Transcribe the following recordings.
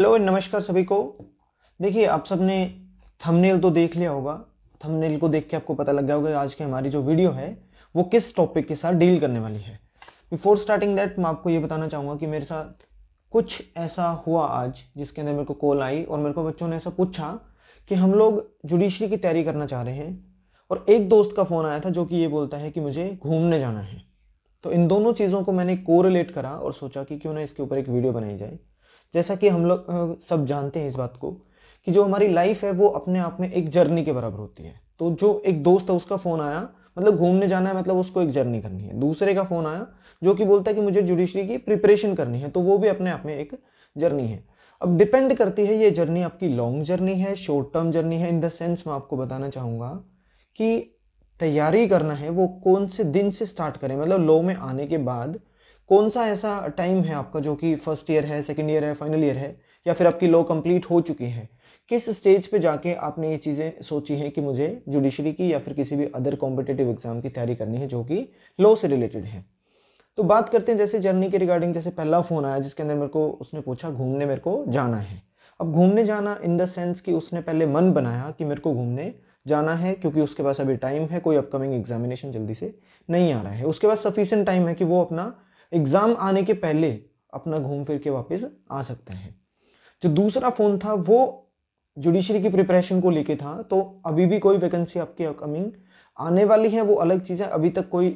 hello नमस्कार सभी को देखिए आप सब ने थंबनेल तो देख लिया होगा थंबनेल को देख के आपको पता लग गया होगा आज की हमारी जो वीडियो है वो किस टॉपिक के साथ डील करने वाली है बिफोर स्टार्टिंग दैट मैं आपको ये बताना चाहूँगा कि मेरे साथ कुछ ऐसा हुआ आज जिसके अंदर मेरे को कॉल आई और मेरे को बच्चों ने ऐसा पूछा कि हम लोग जुडिशरी की तैयारी करना चाह रहे हैं और एक दोस्त का फ़ोन आया था जो कि ये बोलता है कि मुझे घूमने जाना है तो इन दोनों चीज़ों को मैंने कोरिलेट करा और सोचा कि क्यों ना इसके ऊपर एक वीडियो बनाई जाए जैसा कि हम लोग सब जानते हैं इस बात को कि जो हमारी लाइफ है वो अपने आप में एक जर्नी के बराबर होती है तो जो एक दोस्त है उसका फ़ोन आया मतलब घूमने जाना है मतलब उसको एक जर्नी करनी है दूसरे का फ़ोन आया जो कि बोलता है कि मुझे जुडिशरी की प्रिपरेशन करनी है तो वो भी अपने आप में एक जर्नी है अब डिपेंड करती है ये जर्नी आपकी लॉन्ग जर्नी है शॉर्ट टर्म जर्नी है इन द सेंस मैं आपको बताना चाहूँगा कि तैयारी करना है वो कौन से दिन से स्टार्ट करें मतलब लॉ में आने के बाद कौन सा ऐसा टाइम है आपका जो कि फर्स्ट ईयर है सेकेंड ईयर है फाइनल ईयर है या फिर आपकी लॉ कंप्लीट हो चुकी है किस स्टेज पे जाके आपने ये चीज़ें सोची हैं कि मुझे जुडिशरी की या फिर किसी भी अदर कॉम्पिटेटिव एग्जाम की तैयारी करनी है जो कि लॉ से रिलेटेड है तो बात करते हैं जैसे जर्नी के रिगार्डिंग जैसे पहला फ़ोन आया जिसके अंदर मेरे को उसने पूछा घूमने मेरे को जाना है अब घूमने जाना इन द सेंस कि उसने पहले मन बनाया कि मेरे को घूमने जाना है क्योंकि उसके पास अभी टाइम है कोई अपकमिंग एग्जामिनेशन जल्दी से नहीं आ रहा है उसके पास सफिशेंट टाइम है कि वो अपना एग्ज़ाम आने के पहले अपना घूम फिर के वापस आ सकते हैं जो दूसरा फ़ोन था वो जुडिशरी की प्रिपरेशन को लेके था तो अभी भी कोई वैकेंसी आपकी अपकमिंग आने वाली है वो अलग चीज़ है अभी तक कोई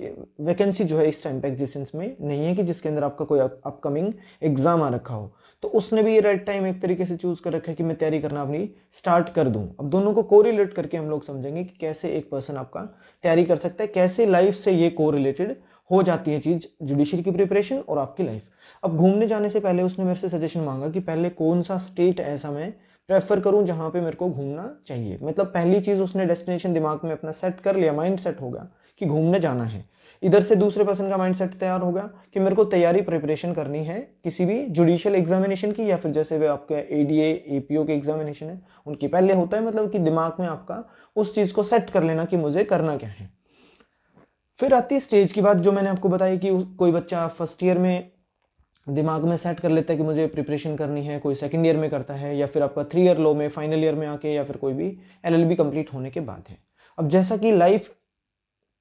वैकेंसी जो है इस टाइम पे एग्जिस्टेंस में नहीं है कि जिसके अंदर आपका कोई अपकमिंग एग्ज़ाम आ रखा हो तो उसने भी ये रेड टाइम एक तरीके से चूज़ कर रखा है कि मैं तैयारी करना अपनी स्टार्ट कर दूँ अब दोनों को कोरिलेट करके हम लोग समझेंगे कि कैसे एक पर्सन आपका तैयारी कर सकता है कैसे लाइफ से ये कोरिलेटेड हो जाती है चीज़ जुडिशरी की प्रिपरेशन और आपकी लाइफ अब घूमने जाने से पहले उसने मेरे से सजेशन मांगा कि पहले कौन सा स्टेट ऐसा मैं प्रेफर करूँ जहाँ पे मेरे को घूमना चाहिए मतलब पहली चीज़ उसने डेस्टिनेशन दिमाग में अपना सेट कर लिया माइंड सेट हो गया कि घूमने जाना है इधर से दूसरे पर्सन का माइंड सेट तैयार होगा कि मेरे को तैयारी प्रिपरेशन करनी है किसी भी जुडिशियल एग्जामिनेशन की या फिर जैसे वे आपके ए डी ए पी के एग्जामिनेशन है उनकी पहले होता है मतलब कि दिमाग में आपका उस चीज़ को सेट कर लेना कि मुझे करना क्या है फिर आती है स्टेज की बात जो मैंने आपको बताया कि कोई बच्चा फर्स्ट ईयर में दिमाग में सेट कर लेता है कि मुझे प्रिपरेशन करनी है कोई सेकंड ईयर में करता है या फिर आपका थ्री ईयर लो में फाइनल ईयर में आके या फिर कोई भी एलएलबी कंप्लीट होने के बाद है अब जैसा कि लाइफ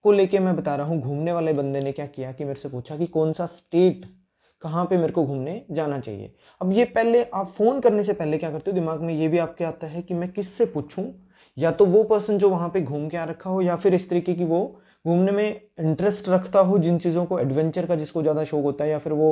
को लेके मैं बता रहा हूँ घूमने वाले बंदे ने क्या किया कि मेरे से पूछा कि कौन सा स्टेट कहाँ पे मेरे को घूमने जाना चाहिए अब ये पहले आप फ़ोन करने से पहले क्या करते हो दिमाग में ये भी आपके आता है कि मैं किससे पूछूं या तो वो पर्सन जो वहाँ पे घूम के आ रखा हो या फिर इस तरीके की वो घूमने में इंटरेस्ट रखता हो जिन चीज़ों को एडवेंचर का जिसको ज़्यादा शौक होता है या फिर वो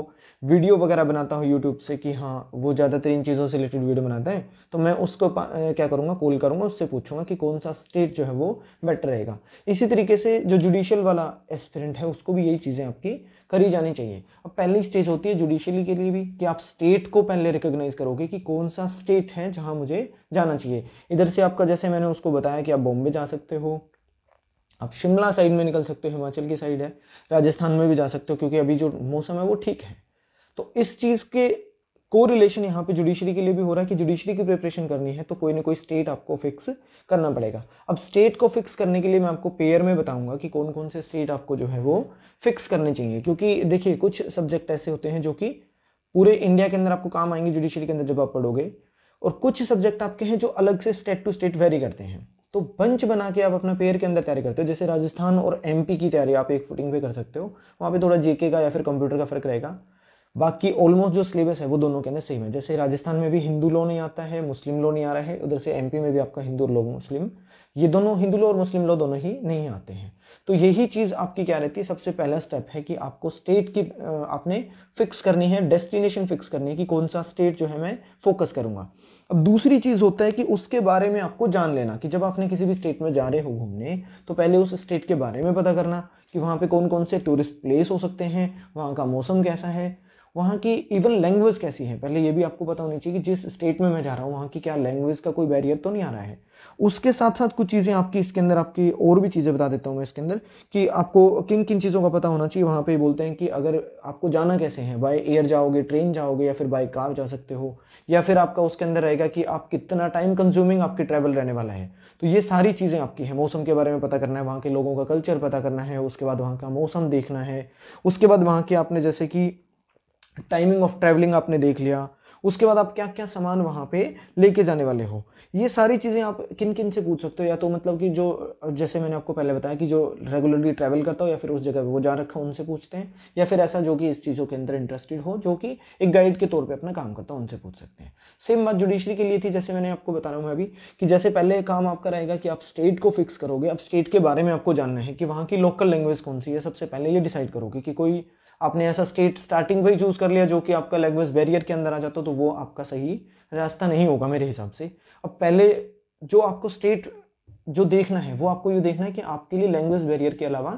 वीडियो वगैरह बनाता हो यूट्यूब से कि हाँ वो ज़्यादातर इन चीज़ों से रिलेटेड वीडियो बनाता है तो मैं उसको क्या करूँगा कॉल करूँगा उससे पूछूंगा कि कौन सा स्टेट जो है वो बेटर रहेगा इसी तरीके से जो जुडिशियल वाला एस्पिरेंट है उसको भी यही चीज़ें आपकी करी जानी चाहिए अब पहली स्टेज होती है जुडिशली के लिए भी कि आप स्टेट को पहले रिकोगनाइज़ करोगे कि कौन सा स्टेट है जहाँ मुझे जाना चाहिए इधर से आपका जैसे मैंने उसको बताया कि आप बॉम्बे जा सकते हो आप शिमला साइड में निकल सकते हो हिमाचल की साइड है राजस्थान में भी जा सकते हो क्योंकि अभी जो मौसम है वो ठीक है तो इस चीज़ के को रिलेशन यहाँ पे जुडिशरी के लिए भी हो रहा है कि जुडिशरी की प्रिपरेशन करनी है तो कोई ना कोई स्टेट आपको फिक्स करना पड़ेगा अब स्टेट को फिक्स करने के लिए मैं आपको पेयर में बताऊंगा कि कौन कौन से स्टेट आपको जो है वो फिक्स करने चाहिए क्योंकि देखिए कुछ सब्जेक्ट ऐसे होते हैं जो कि पूरे इंडिया के अंदर आपको काम आएंगे जुडिशरी के अंदर जब आप पढ़ोगे और कुछ सब्जेक्ट आपके हैं जो अलग से स्टेट टू स्टेट वेरी करते हैं तो बंच बना के आप अपना पेयर के अंदर तैयारी करते हो जैसे राजस्थान और एमपी की तैयारी आप एक फुटिंग पे कर सकते हो वहाँ पे थोड़ा जेके का या फिर कंप्यूटर का फ़र्क रहेगा बाकी ऑलमोस्ट जो सिलेबस है वो दोनों के अंदर सेम है जैसे राजस्थान में भी हिंदू लॉ नहीं आता है मुस्लिम लॉ नहीं आ रहा है उधर से एमपी में भी आपका हिंदू लॉ मुस्लिम ये दोनों हिंदू लॉ और मुस्लिम लॉ दोनों ही नहीं आते हैं तो यही चीज़ आपकी क्या रहती है सबसे पहला स्टेप है कि आपको स्टेट की आपने फिक्स करनी है डेस्टिनेशन फिक्स करनी है कि कौन सा स्टेट जो है मैं फोकस करूँगा अब दूसरी चीज़ होता है कि उसके बारे में आपको जान लेना कि जब आपने किसी भी स्टेट में जा रहे हो घूमने तो पहले उस स्टेट के बारे में पता करना कि वहाँ पे कौन कौन से टूरिस्ट प्लेस हो सकते हैं वहाँ का मौसम कैसा है वहाँ की इवन लैंग्वेज कैसी है पहले ये भी आपको पता होनी चाहिए कि जिस स्टेट में मैं जा रहा हूँ वहाँ की क्या लैंग्वेज का कोई बैरियर तो नहीं आ रहा है उसके साथ साथ कुछ चीज़ें आपकी इसके अंदर आपकी और भी चीज़ें बता देता हूँ मैं इसके अंदर कि आपको किन किन चीज़ों का पता होना चाहिए वहाँ पर बोलते हैं कि अगर आपको जाना कैसे है बाई एयर जाओगे ट्रेन जाओगे या फिर बाई कार जा सकते हो या फिर आपका उसके अंदर रहेगा कि आप कितना टाइम कंज्यूमिंग आपकी ट्रैवल रहने वाला है तो ये सारी चीज़ें आपकी हैं मौसम के बारे में पता करना है वहाँ के लोगों का कल्चर पता करना है उसके बाद वहाँ का मौसम देखना है उसके बाद वहाँ के आपने जैसे कि टाइमिंग ऑफ ट्रैवलिंग आपने देख लिया उसके बाद आप क्या क्या सामान वहाँ पे लेके जाने वाले हो ये सारी चीज़ें आप किन किन से पूछ सकते हो या तो मतलब कि जो जैसे मैंने आपको पहले बताया कि जो रेगुलरली ट्रैवल करता हो या फिर उस जगह पे वो जा रखा हो उनसे पूछते हैं या फिर ऐसा जो कि इस चीज़ों के अंदर इंटरेस्टेड हो जो कि एक गाइड के तौर पर अपना काम करता हो उनसे पूछ सकते हैं सेम बात जुडिशरी के लिए थी जैसे मैंने आपको बता रहा हूँ अभी कि जैसे पहले काम आपका रहेगा कि आप स्टेट को फिक्स करोगे अब स्टेट के बारे में आपको जानना है कि वहाँ की लोकल लैंग्वेज कौन सी है सबसे पहले ये डिसाइड करोगे कि कोई आपने ऐसा स्टेट स्टार्टिंग में ही चूज़ कर लिया जो कि आपका लैंग्वेज बैरियर के अंदर आ जाता तो वो आपका सही रास्ता नहीं होगा मेरे हिसाब से अब पहले जो आपको स्टेट जो देखना है वो आपको ये देखना है कि आपके लिए लैंग्वेज बैरियर के अलावा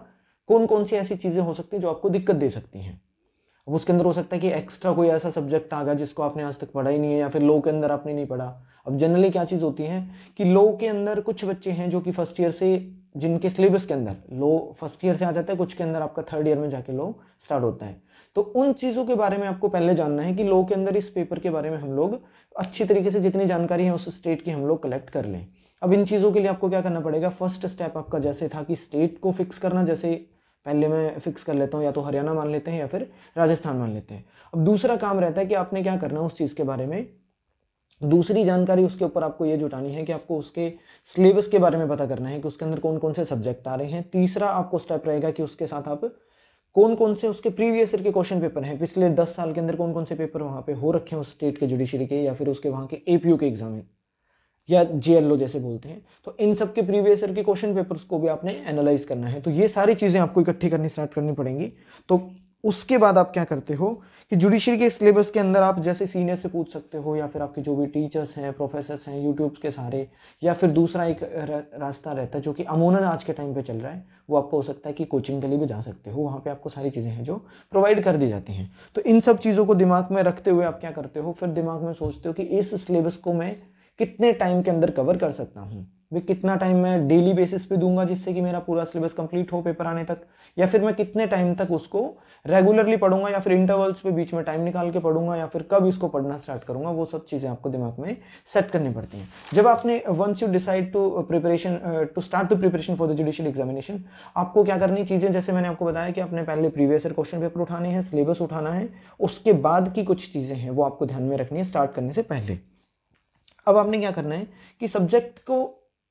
कौन कौन सी ऐसी चीज़ें हो सकती हैं जो आपको दिक्कत दे सकती हैं अब उसके अंदर हो सकता है कि एक्स्ट्रा कोई ऐसा सब्जेक्ट आ गया जिसको आपने आज तक पढ़ा ही नहीं है या फिर लो के अंदर आपने नहीं पढ़ा अब जनरली क्या चीज़ होती है कि लो के अंदर कुछ बच्चे हैं जो कि फर्स्ट ईयर से जिनके सिलेबस के अंदर लो फर्स्ट ईयर से आ जाता है कुछ के अंदर आपका थर्ड ईयर में जाके लो स्टार्ट होता है तो उन चीज़ों के बारे में आपको पहले जानना है कि लो के अंदर इस पेपर के बारे में हम लोग अच्छी तरीके से जितनी जानकारी है उस स्टेट की हम लोग कलेक्ट कर लें अब इन चीज़ों के लिए आपको क्या करना पड़ेगा फर्स्ट स्टेप आपका जैसे था कि स्टेट को फिक्स करना जैसे पहले मैं फिक्स कर लेता हूँ या तो हरियाणा मान लेते हैं या फिर राजस्थान मान लेते हैं अब दूसरा काम रहता है कि आपने क्या करना है उस चीज़ के बारे में दूसरी जानकारी उसके ऊपर आपको ये जुटानी है कि आपको उसके सिलेबस के बारे में पता करना है कि उसके अंदर कौन कौन से सब्जेक्ट आ रहे हैं तीसरा आपको स्टेप रहेगा कि उसके साथ आप कौन कौन से उसके प्रीवियस ईयर के क्वेश्चन पेपर हैं पिछले दस साल के अंदर कौन कौन से पेपर वहाँ पे हो रखे हैं उस स्टेट के जुडिशरी के या फिर उसके वहाँ के ए के एग्जाम या जे जैसे बोलते हैं तो इन सब के प्रीवियस ईयर के क्वेश्चन पेपर्स को भी आपने एनालाइज करना है तो ये सारी चीज़ें आपको इकट्ठी करनी स्टार्ट करनी पड़ेंगी तो उसके बाद आप क्या करते हो कि जुडिशरी के सिलेबस के अंदर आप जैसे सीनियर से पूछ सकते हो या फिर आपके जो भी टीचर्स हैं प्रोफेसर्स हैं यूट्यूब के सारे या फिर दूसरा एक रास्ता रहता है जो कि अमूनन आज के टाइम पे चल रहा है वो आपको हो सकता है कि कोचिंग के लिए भी जा सकते हो वहाँ पे आपको सारी चीज़ें हैं जो प्रोवाइड कर दी जाती हैं तो इन सब चीज़ों को दिमाग में रखते हुए आप क्या करते हो फिर दिमाग में सोचते हो कि इस सिलेबस को मैं कितने टाइम के अंदर कवर कर सकता हूँ भाई कितना टाइम मैं डेली बेसिस पे दूंगा जिससे कि मेरा पूरा सिलेबस कंप्लीट हो पेपर आने तक या फिर मैं कितने टाइम तक उसको रेगुलरली पढ़ूंगा या फिर इंटरवल्स पे बीच में टाइम निकाल के पढ़ूंगा या फिर कब इसको पढ़ना स्टार्ट करूंगा वो सब चीज़ें आपको दिमाग में सेट करनी पड़ती हैं जब आपने once you decide to preparation to start the preparation for the judicial examination आपको क्या करनी चीज़ें जैसे मैंने आपको बताया कि आपने पहले प्रीवियस ईयर क्वेश्चन पेपर उठाने हैं सिलेबस उठाना है उसके बाद की कुछ चीज़ें हैं वो आपको ध्यान में रखनी है स्टार्ट करने से पहले अब आपने क्या करना है कि सब्जेक्ट को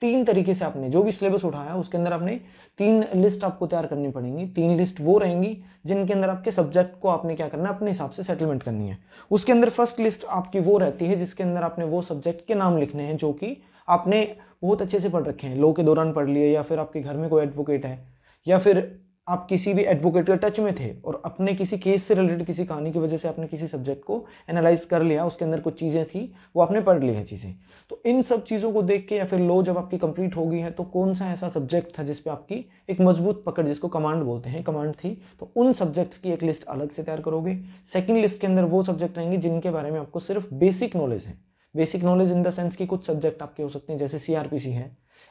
तीन तरीके से आपने जो भी सिलेबस उठाया उसके अंदर आपने तीन लिस्ट आपको तैयार करनी पड़ेंगी तीन लिस्ट वो रहेंगी जिनके अंदर आपके सब्जेक्ट को आपने क्या करना है अपने हिसाब से सेटलमेंट करनी है उसके अंदर फर्स्ट लिस्ट आपकी वो रहती है जिसके अंदर आपने वो सब्जेक्ट के नाम लिखने हैं जो कि आपने बहुत अच्छे से पढ़ रखे हैं लो के दौरान पढ़ लिए या फिर आपके घर में कोई एडवोकेट है या फिर आप किसी भी एडवोकेट के टच में थे और अपने किसी केस से रिलेटेड किसी कहानी की वजह से आपने किसी सब्जेक्ट को एनालाइज कर लिया उसके अंदर कुछ चीज़ें थी वो आपने पढ़ ली हैं चीज़ें तो इन सब चीज़ों को देख के या फिर लो जब आपकी कंप्लीट हो गई है तो कौन सा ऐसा सब्जेक्ट था जिसपे आपकी एक मजबूत पकड़ जिसको कमांड बोलते हैं कमांड थी तो उन सब्जेक्ट्स की एक लिस्ट अलग से तैयार करोगे सेकेंड लिस्ट के अंदर वो सब्जेक्ट रहेंगे जिनके बारे में आपको सिर्फ बेसिक नॉलेज है basic knowledge in the sense कि कुछ सब्जेक्ट आपके हो सकते हैं जैसे सी है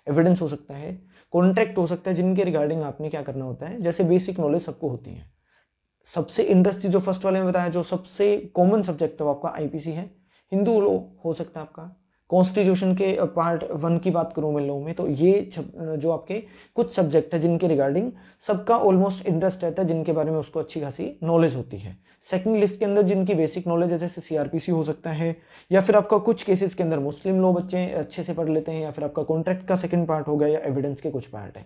एविडेंस हो सकता है कॉन्ट्रैक्ट हो सकता है जिनके रिगार्डिंग आपने क्या करना होता है जैसे बेसिक नॉलेज सबको होती है सबसे इंटरेस्टिंग जो फर्स्ट वाले में बताया जो सबसे कॉमन सब्जेक्ट है वो आपका आईपीसी है हिंदू लो हो सकता है आपका कॉन्स्टिट्यूशन के पार्ट uh, वन की बात करूँ मैं लोगों में तो ये uh, जो आपके कुछ सब्जेक्ट है जिनके रिगार्डिंग सबका ऑलमोस्ट इंटरेस्ट रहता है जिनके बारे में उसको अच्छी खासी नॉलेज होती है सेकंड लिस्ट के अंदर जिनकी बेसिक नॉलेज है जैसे सीआरपीसी हो सकता है या फिर आपका कुछ केसेस के अंदर मुस्लिम लोग बच्चे अच्छे से पढ़ लेते हैं या फिर आपका कॉन्ट्रैक्ट का सेकेंड पार्ट हो गया या एविडेंस के कुछ पार्ट है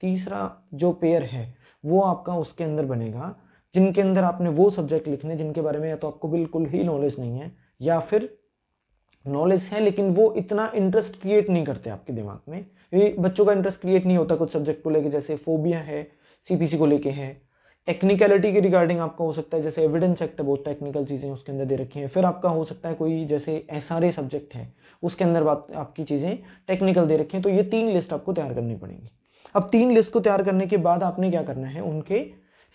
तीसरा जो पेयर है वो आपका उसके अंदर बनेगा जिनके अंदर आपने वो सब्जेक्ट लिखने जिनके बारे में या तो आपको बिल्कुल ही नॉलेज नहीं है या फिर नॉलेज है लेकिन वो इतना इंटरेस्ट क्रिएट नहीं करते आपके दिमाग में क्योंकि बच्चों का इंटरेस्ट क्रिएट नहीं होता कुछ सब्जेक्ट को लेके जैसे फोबिया है सीपीसी को लेके है टेक्निकलिटी के रिगार्डिंग आपका हो सकता है जैसे एविडेंस एक्ट है बहुत टेक्निकल चीज़ें उसके अंदर दे रखी हैं फिर आपका हो सकता है कोई जैसे एस सब्जेक्ट है उसके अंदर बात आपकी चीज़ें टेक्निकल दे रखी हैं तो ये तीन लिस्ट आपको तैयार करनी पड़ेंगी अब तीन लिस्ट को तैयार करने के बाद आपने क्या करना है उनके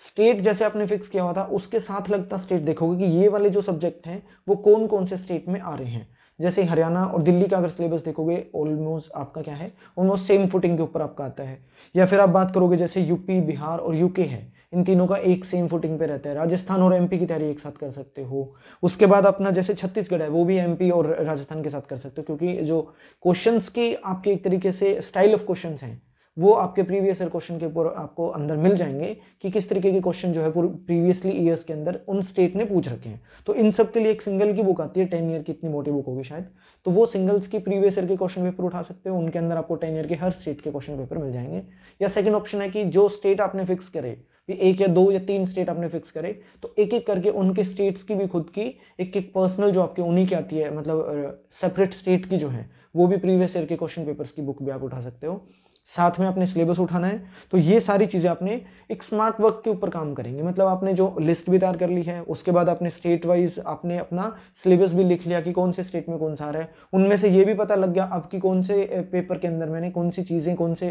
स्टेट जैसे आपने फिक्स किया हुआ था उसके साथ लगता स्टेट देखोगे कि ये वाले जो सब्जेक्ट हैं वो कौन कौन से स्टेट में आ रहे हैं जैसे हरियाणा और दिल्ली का अगर सिलेबस देखोगे ऑलमोस्ट आपका क्या है ऑलमोस्ट सेम फुटिंग के ऊपर आपका आता है या फिर आप बात करोगे जैसे यूपी बिहार और यूके है इन तीनों का एक सेम फुटिंग पे रहता है राजस्थान और एमपी की तैयारी एक साथ कर सकते हो उसके बाद अपना जैसे छत्तीसगढ़ है वो भी एमपी और राजस्थान के साथ कर सकते हो क्योंकि जो क्वेश्चंस की आपके एक तरीके से स्टाइल ऑफ क्वेश्चंस हैं वो आपके प्रीवियस ईयर क्वेश्चन के ऊपर आपको अंदर मिल जाएंगे कि किस तरीके के क्वेश्चन जो है प्रीवियसली ईयर्स के अंदर उन स्टेट ने पूछ रखे हैं तो इन सब के लिए एक सिंगल की बुक आती है टेन ईयर की इतनी मोटी बुक होगी शायद तो वो सिंगल्स की प्रीवियस ईयर के क्वेश्चन पेपर उठा सकते हो उनके अंदर आपको टेन ईयर के हर स्टेट के क्वेश्चन पेपर मिल जाएंगे या सेकेंड ऑप्शन है कि जो स्टेट आपने फिक्स करे एक या दो या तीन स्टेट आपने फिक्स करे तो एक एक करके उनके स्टेट्स की भी खुद की एक एक पर्सनल जो आपके उन्हीं की आती है मतलब सेपरेट स्टेट की जो है वो भी प्रीवियस ईयर के क्वेश्चन पेपर्स की बुक भी आप उठा सकते हो साथ में अपने सिलेबस उठाना है तो ये सारी चीज़ें आपने एक स्मार्ट वर्क के ऊपर काम करेंगे मतलब आपने जो लिस्ट भी तैयार कर ली है उसके बाद आपने स्टेट वाइज आपने अपना सिलेबस भी लिख लिया कि कौन से स्टेट में कौन सा आ रहा है उनमें से ये भी पता लग गया अब कि कौन से पेपर के अंदर मैंने कौन सी चीज़ें कौन से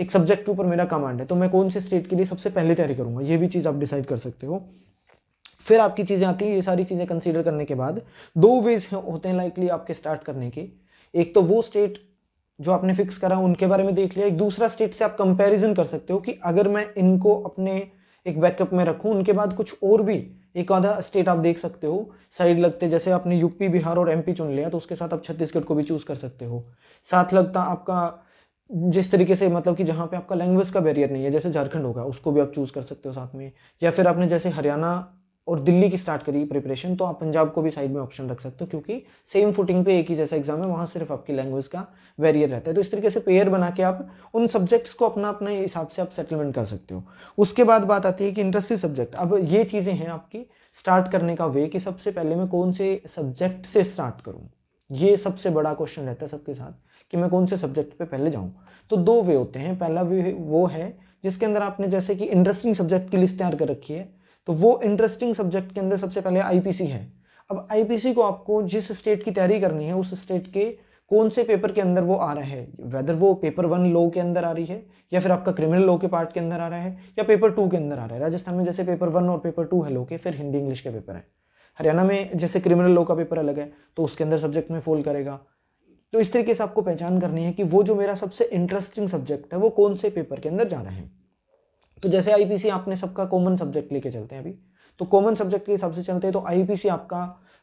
एक सब्जेक्ट के ऊपर मेरा कमांड है तो मैं कौन से स्टेट के लिए सबसे पहले तैयारी करूँगा ये भी चीज़ आप डिसाइड कर सकते हो फिर आपकी चीज़ें आती हैं ये सारी चीज़ें कंसिडर करने के बाद दो वेज होते हैं लाइकली आपके स्टार्ट करने के एक तो वो स्टेट जो आपने फिक्स करा उनके बारे में देख लिया एक दूसरा स्टेट से आप कंपैरिजन कर सकते हो कि अगर मैं इनको अपने एक बैकअप में रखूं उनके बाद कुछ और भी एक आधा स्टेट आप देख सकते हो साइड लगते जैसे आपने यूपी बिहार और एमपी चुन लिया तो उसके साथ आप छत्तीसगढ़ को भी चूज़ कर सकते हो साथ लगता आपका जिस तरीके से मतलब कि जहाँ पे आपका लैंग्वेज का बैरियर नहीं है जैसे झारखंड होगा उसको भी आप चूज़ कर सकते हो साथ में या फिर आपने जैसे हरियाणा और दिल्ली की स्टार्ट करी प्रिपरेशन तो आप पंजाब को भी साइड में ऑप्शन रख सकते हो क्योंकि सेम फुटिंग पे एक ही जैसा एग्जाम है वहाँ सिर्फ आपकी लैंग्वेज का वेरियर रहता है तो इस तरीके से पेयर बना के आप उन सब्जेक्ट्स को अपना अपने हिसाब से आप सेटलमेंट कर सकते हो उसके बाद बात आती है कि इंटरेस्टिंग सब्जेक्ट अब ये चीज़ें हैं आपकी स्टार्ट करने का वे कि सबसे पहले मैं कौन से सब्जेक्ट से स्टार्ट करूँ ये सबसे बड़ा क्वेश्चन रहता है सबके साथ कि मैं कौन से सब्जेक्ट पे पहले जाऊँ तो दो वे होते हैं पहला वे वो है जिसके अंदर आपने जैसे कि इंटरेस्टिंग सब्जेक्ट की लिस्ट तैयार कर रखी है तो वो इंटरेस्टिंग सब्जेक्ट के अंदर सबसे पहले आईपीसी है अब आईपीसी को आपको जिस स्टेट की तैयारी करनी है उस स्टेट के कौन से पेपर के अंदर वो आ रहा है वेदर वो पेपर वन लॉ के अंदर आ रही है या फिर आपका क्रिमिनल लॉ के पार्ट के अंदर आ रहा है या पेपर टू के अंदर आ रहा है राजस्थान में जैसे पेपर वन और पेपर टू है लो के फिर हिंदी इंग्लिश के पेपर है हरियाणा में जैसे क्रिमिनल लॉ का पेपर अलग है तो उसके अंदर सब्जेक्ट में फोल करेगा तो इस तरीके से आपको पहचान करनी है कि वो जो मेरा सबसे इंटरेस्टिंग सब्जेक्ट है वो कौन से पेपर के अंदर जा रहे हैं तो जैसे आईपीसी आपने सबका कॉमन सब्जेक्ट लेके चलते हैं अभी तो कॉमन सब्जेक्ट के हिसाब से चलते हैं तो आईपीसी आपका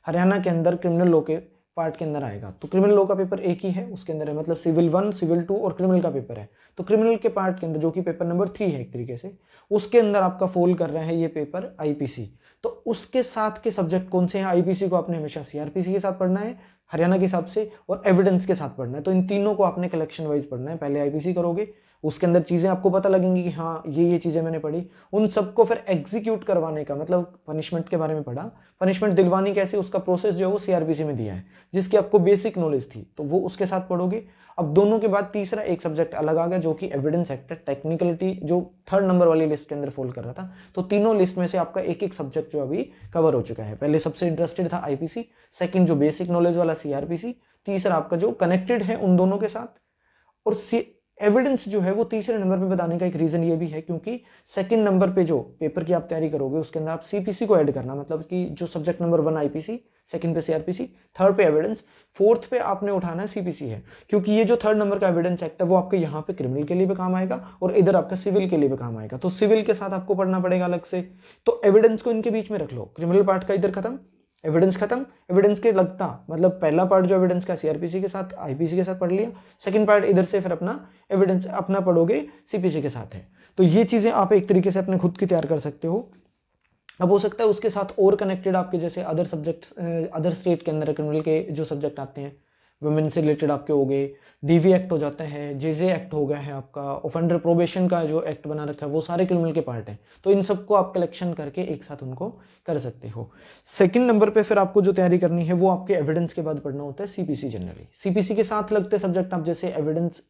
हरियाणा के अंदर क्रिमिनल लॉ के पार्ट के अंदर आएगा तो क्रिमिनल लॉ का पेपर एक ही है उसके अंदर है मतलब सिविल वन सिविल टू और क्रिमिनल का पेपर है तो क्रिमिनल के पार्ट के अंदर जो कि पेपर नंबर थ्री है एक तरीके से उसके अंदर आपका फोल कर रहा है ये पेपर आईपीसी तो उसके साथ के सब्जेक्ट कौन से हैं आईपीसी को आपने हमेशा सीआरपीसी के साथ पढ़ना है हरियाणा के हिसाब से और एविडेंस के साथ पढ़ना है तो इन तीनों को आपने कलेक्शन वाइज पढ़ना है पहले आईपीसी करोगे उसके अंदर चीज़ें आपको पता लगेंगी कि हाँ ये ये चीज़ें मैंने पढ़ी उन सबको फिर एग्जीक्यूट करवाने का मतलब पनिशमेंट के बारे में पढ़ा पनिशमेंट दिलवानी कैसे उसका प्रोसेस जो है वो सीआरबीसी में दिया है जिसकी आपको बेसिक नॉलेज थी तो वो उसके साथ पढ़ोगे अब दोनों के बाद तीसरा एक सब्जेक्ट अलग आ गया जो कि एविडेंस है टेक्निकलिटी जो थर्ड नंबर वाली लिस्ट के अंदर फोल कर रहा था तो तीनों लिस्ट में से आपका एक एक सब्जेक्ट जो अभी कवर हो चुका है पहले सबसे इंटरेस्टेड था आईपीसी सेकंड जो बेसिक नॉलेज वाला सीआरपीसी तीसरा आपका जो कनेक्टेड है उन दोनों के साथ और सी एविडेंस जो है वो तीसरे नंबर पे बताने का एक रीज़न ये भी है क्योंकि सेकंड नंबर पे जो पेपर की आप तैयारी करोगे उसके अंदर आप सीपीसी को ऐड करना मतलब कि जो subject number one IPC second पे सीआरपीसी थर्ड पे एविडेंस फोर्थ पे आपने उठाना है सीपीसी है क्योंकि ये जो थर्ड नंबर का एविडेंस एक्ट है वो आपके यहाँ पे क्रिमिनल के लिए भी काम आएगा और इधर आपका सिविल के लिए भी काम आएगा तो सिविल के साथ आपको पढ़ना पड़ेगा अलग से तो एविडेंस को इनके बीच में रख लो क्रिमिनल पार्ट का इधर खत्म एविडेंस खत्म एविडेंस के लगता मतलब पहला पार्ट जो एविडेंस का सीआरपीसी के साथ आईपीसी के साथ पढ़ लिया सेकंड पार्ट इधर से फिर अपना एविडेंस अपना पढ़ोगे सीपीसी के साथ है तो ये चीज़ें आप एक तरीके से अपने खुद की तैयार कर सकते हो अब हो सकता है उसके साथ और कनेक्टेड आपके जैसे अदर सब्जेक्ट अदर स्टेट के अंदर के जो सब्जेक्ट आते हैं वुमेन से रिलेटेड आपके हो गए डीवी एक्ट हो हैं जे जेजे एक्ट हो गया है आपका ऑफेंडर प्रोबेशन का जो एक्ट बना रखा है वो सारे क्रिमिनल के पार्ट हैं तो इन सबको आप कलेक्शन करके एक साथ उनको कर सकते हो सेकंड नंबर पे फिर आपको जो तैयारी करनी है वो आपके एविडेंस के बाद पढ़ना होता है सीपीसी जनरली सीपीसी के साथ लगते सब्जेक्ट आप जैसे एविडेंस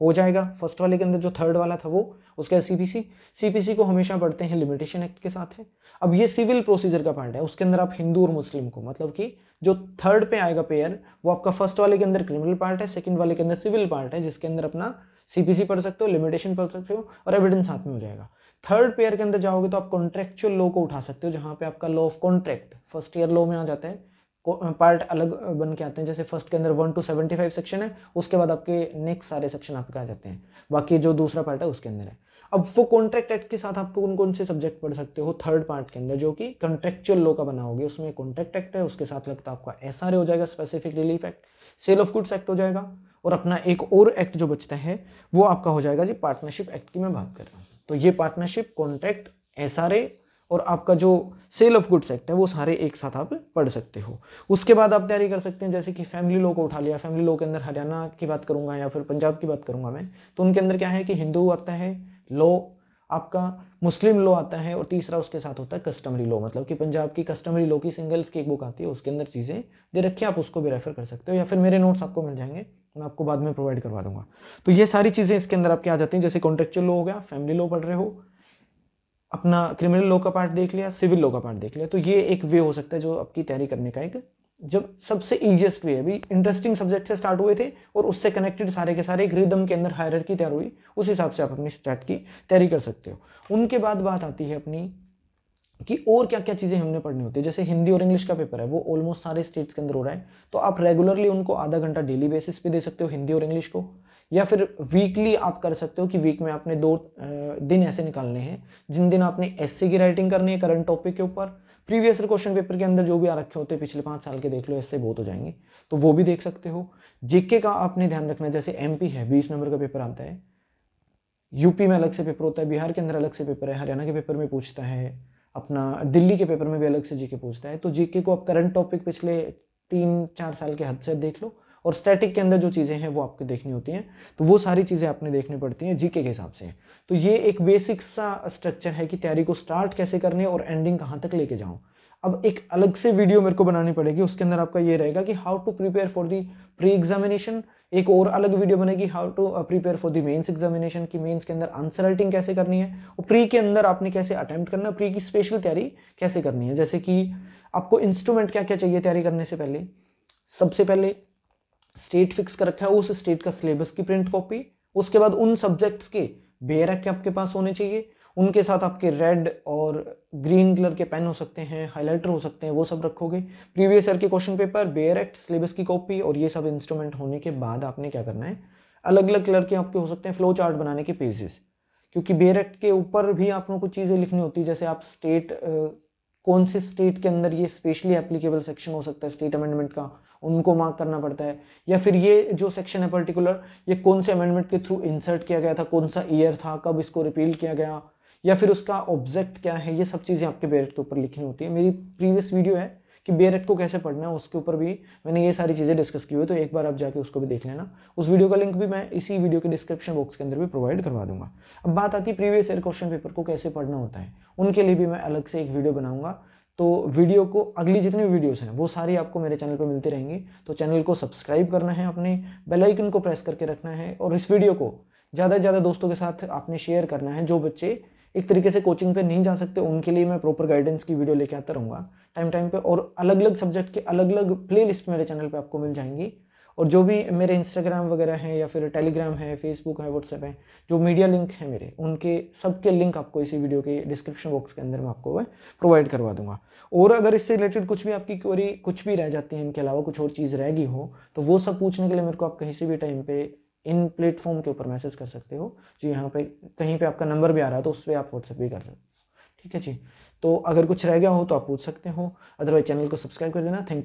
हो जाएगा फर्स्ट वाले के अंदर जो थर्ड वाला था वो उसका सीपीसी सीपीसी को हमेशा बढ़ते हैं लिमिटेशन एक्ट के साथ है अब ये सिविल प्रोसीजर का पार्ट है उसके अंदर आप हिंदू और मुस्लिम को मतलब कि जो थर्ड पे आएगा पेयर वो आपका फर्स्ट वाले के अंदर क्रिमिनल पार्ट है सेकंड वाले के अंदर सिविल पार्ट है जिसके अंदर अपना सीपीसी पढ़ सकते हो लिमिटेशन पढ़ सकते हो और एविडेंस साथ में हो जाएगा थर्ड पेयर के अंदर जाओगे तो आप कॉन्ट्रेक्चुअल लॉ को उठा सकते हो जहाँ पे आपका law of contract first year law में आ जाता है पार्ट अलग बन के आते हैं जैसे फर्स्ट के अंदर one two seventy five section है उसके बाद आपके नेक्स्ट सारे सेक्शन आपके आ जाते हैं बाकी जो दूसरा पार्ट है उसके अंदर है अब वो कॉन्ट्रैक्ट एक्ट के साथ आप कौन कौन से सब्जेक्ट पढ़ सकते हो थर्ड पार्ट के अंदर जो कि कॉन्ट्रेक्चुअल लॉ का बना होगी उसमें कॉन्ट्रैक्ट एक्ट है उसके साथ लगता है आपका एस हो जाएगा specific relief act sale of goods act हो जाएगा और अपना एक और एक्ट जो बचता है वो आपका हो जाएगा जी पार्टनरशिप एक्ट की मैं बात कर रहा हूँ तो ये पार्टनरशिप कॉन्ट्रैक्ट एस और आपका जो सेल ऑफ गुड्स एक्ट है वो सारे एक साथ आप पढ़ सकते हो उसके बाद आप तैयारी कर सकते हैं जैसे कि फैमिली लॉ को उठा लिया फैमिली लॉ के अंदर हरियाणा की बात करूंगा या फिर पंजाब की बात करूंगा मैं तो उनके अंदर क्या है कि हिंदू आता है लॉ आपका मुस्लिम लॉ आता है और तीसरा उसके साथ होता है कस्टमरी लॉ मतलब कि पंजाब की कस्टमरी लॉ की सिंगल्स की एक बुक आती है उसके अंदर चीज़ें दे रखी आप उसको भी रेफर कर सकते हो या फिर मेरे नोट्स आपको मिल जाएंगे मैं आपको बाद में प्रोवाइड करवा दूंगा तो ये सारी चीज़ें इसके अंदर आपके आ जाती हैं जैसे कॉन्ट्रेक्चुअल लॉ हो गया फैमिली लॉ पढ़ रहे हो अपना क्रिमिनल लॉ का पार्ट देख लिया सिविल लॉ का पार्ट देख लिया तो ये एक वे हो सकता है जो आपकी तैयारी करने का एक जब सबसे ईजिएस्ट वे अभी इंटरेस्टिंग सब्जेक्ट से स्टार्ट हुए थे और उससे कनेक्टेड सारे के सारे एक रिदम के अंदर हायर की तैयार हुई उस हिसाब से आप अपनी स्टार्ट की तैयारी कर सकते हो उनके बाद बात आती है अपनी कि और क्या क्या चीज़ें हमने पढ़नी होती है जैसे हिंदी और इंग्लिश का पेपर है वो ऑलमोस्ट सारे स्टेट्स के अंदर हो रहा है तो आप रेगुलरली उनको आधा घंटा डेली बेसिस पे दे सकते हो हिंदी और इंग्लिश को या फिर वीकली आप कर सकते हो कि वीक में आपने दो दिन ऐसे निकालने हैं जिन दिन आपने एस की राइटिंग करनी है करंट टॉपिक के ऊपर प्रीवियस क्वेश्चन पेपर के अंदर जो भी आ रखे होते हैं पिछले पाँच साल के देख लो ऐसे बहुत हो जाएंगे तो वो भी देख सकते हो जेके का आपने ध्यान रखना जैसे एम है बीस नंबर का पेपर आता है यूपी में अलग से पेपर होता है बिहार के अंदर अलग से पेपर है हरियाणा के पेपर में पूछता है अपना दिल्ली के पेपर में भी अलग से जीके पूछता है तो जीके को आप करंट टॉपिक पिछले तीन चार साल के हद से देख लो और स्टैटिक के अंदर जो चीज़ें हैं वो आपको देखनी होती हैं तो वो सारी चीज़ें आपने देखनी पड़ती हैं जीके के हिसाब से तो ये एक बेसिक सा स्ट्रक्चर है कि तैयारी को स्टार्ट कैसे करने और एंडिंग कहाँ तक लेके जाऊँ अब एक अलग से वीडियो मेरे को बनानी पड़ेगी उसके अंदर आपका ये रहेगा कि how to prepare for the pre examination एक और अलग वीडियो बनेगी how to prepare for the mains examination की मेंस के अंदर आंसर राइटिंग कैसे करनी है और प्री के अंदर आपने कैसे अटैम्प्ट करना प्री की स्पेशल तैयारी कैसे करनी है जैसे कि आपको इंस्ट्रूमेंट क्या क्या चाहिए तैयारी करने से पहले सबसे पहले स्टेट फिक्स कर रखा है उस स्टेट का सिलेबस की प्रिंट कॉपी उसके बाद उन सब्जेक्ट्स के बेयर के आपके पास होने चाहिए उनके साथ आपके रेड और ग्रीन कलर के पेन हो सकते हैं हाईलाइटर हो सकते हैं वो सब रखोगे प्रीवियस ईयर के question paper bare act syllabus की कॉपी और ये सब इंस्ट्रूमेंट होने के बाद आपने क्या करना है अलग अलग कलर के आपके हो सकते हैं फ्लो चार्ट बनाने के पेजेस क्योंकि बेयर एक्ट के ऊपर भी आप लोग को चीज़ें लिखनी होती है जैसे आप स्टेट कौन से स्टेट के अंदर ये स्पेशली एप्लीकेबल सेक्शन हो सकता है स्टेट अमेंडमेंट का उनको मार्क करना पड़ता है या फिर ये जो सेक्शन है पर्टिकुलर ये कौन से अमेंडमेंट के थ्रू इंसर्ट किया गया था कौन सा ईयर था कब इसको रिपील किया गया या फिर उसका ऑब्जेक्ट क्या है ये सब चीज़ें आपके बेरेट के ऊपर लिखनी होती है मेरी प्रीवियस वीडियो है कि बेरेट को कैसे पढ़ना है उसके ऊपर भी मैंने ये सारी चीज़ें डिस्कस की हुई तो एक बार आप जाके उसको भी देख लेना उस वीडियो का लिंक भी मैं इसी वीडियो के डिस्क्रिप्शन बॉक्स के अंदर भी प्रोवाइड करवा दूंगा अब बात आती है प्रीवियस ईयर क्वेश्चन पेपर को कैसे पढ़ना होता है उनके लिए भी मैं अलग से एक वीडियो बनाऊंगा तो वीडियो को अगली जितनी वीडियोस हैं वो सारी आपको मेरे चैनल पर मिलती रहेंगी तो चैनल को सब्सक्राइब करना है अपने बेल आइकन को प्रेस करके रखना है और इस वीडियो को ज़्यादा से ज़्यादा दोस्तों के साथ आपने शेयर करना है जो बच्चे एक तरीके से कोचिंग पे नहीं जा सकते उनके लिए मैं प्रॉपर गाइडेंस की वीडियो लेके आता रहूँगा टाइम टाइम पर और अलग अलग सब्जेक्ट के अलग अलग प्ले मेरे चैनल पर आपको मिल जाएंगी और जो भी मेरे इंस्टाग्राम वगैरह हैं या फिर टेलीग्राम है फेसबुक है व्हाट्सएप है जो मीडिया लिंक है मेरे उनके सबके लिंक आपको इसी वीडियो के डिस्क्रिप्शन बॉक्स के अंदर मैं आपको प्रोवाइड करवा दूंगा और अगर इससे रिलेटेड कुछ भी आपकी क्वेरी कुछ भी रह जाती है इनके अलावा कुछ और चीज़ रह गई हो तो वो सब पूछने के लिए मेरे को आप कहीं से भी टाइम पर इन प्लेटफॉर्म के ऊपर मैसेज कर सकते हो जो यहाँ पर कहीं पर आपका नंबर भी आ रहा है तो उस पर आप व्हाट्सएप भी कर रहे हो ठीक है जी तो अगर कुछ रह गया हो तो आप पूछ सकते हो अदरवाइज चैनल को सब्सक्राइब कर देना थैंक यू